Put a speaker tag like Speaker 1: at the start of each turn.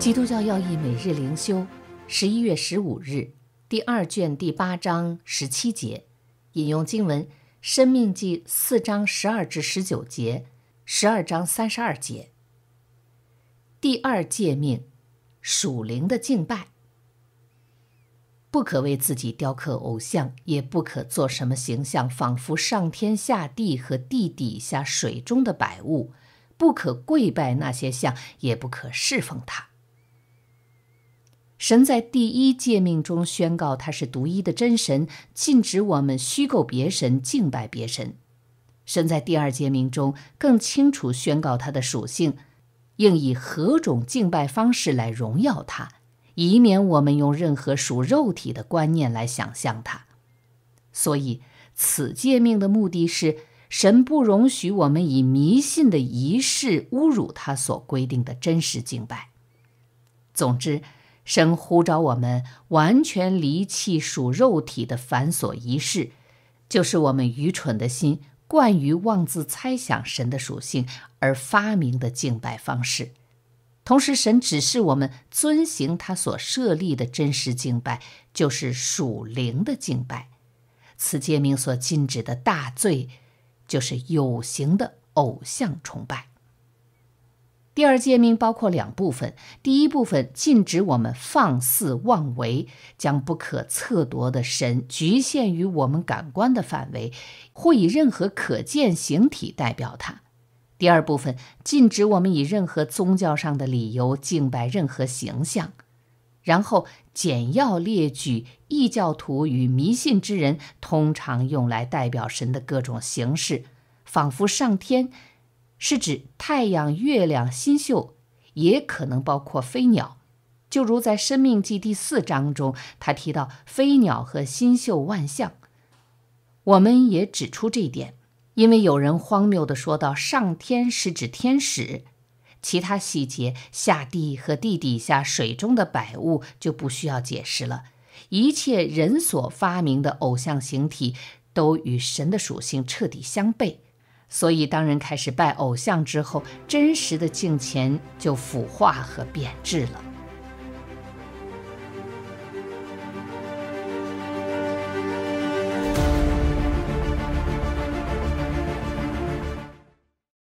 Speaker 1: 基督教要义每日灵修，十一月十五日，第二卷第八章十七节，引用经文《生命记》四章十二至十九节，十二章三十二节。第二诫命：属灵的敬拜。不可为自己雕刻偶像，也不可做什么形象，仿佛上天下地和地底下水中的百物。不可跪拜那些像，也不可侍奉他。神在第一诫命中宣告他是独一的真神，禁止我们虚构别神敬拜别神。神在第二诫命中更清楚宣告他的属性，应以何种敬拜方式来荣耀他，以免我们用任何属肉体的观念来想象他。所以，此诫命的目的是神不容许我们以迷信的仪式侮辱他所规定的真实敬拜。总之。神呼召我们完全离弃属肉体的繁琐仪式，就是我们愚蠢的心惯于妄自猜想神的属性而发明的敬拜方式。同时，神指示我们遵行他所设立的真实敬拜，就是属灵的敬拜。此诫命所禁止的大罪，就是有形的偶像崇拜。第二诫命包括两部分。第一部分禁止我们放肆妄为，将不可测夺的神局限于我们感官的范围，或以任何可见形体代表它；第二部分禁止我们以任何宗教上的理由敬拜任何形象。然后简要列举异教徒与迷信之人通常用来代表神的各种形式，仿佛上天是指。太阳、月亮、星宿也可能包括飞鸟，就如在《生命记》第四章中，他提到飞鸟和星宿万象。我们也指出这一点，因为有人荒谬的说到上天是指天使，其他细节下地和地底下水中的百物就不需要解释了。一切人所发明的偶像形体都与神的属性彻底相悖。所以，当人开始拜偶像之后，真实的镜前就腐化和贬值了。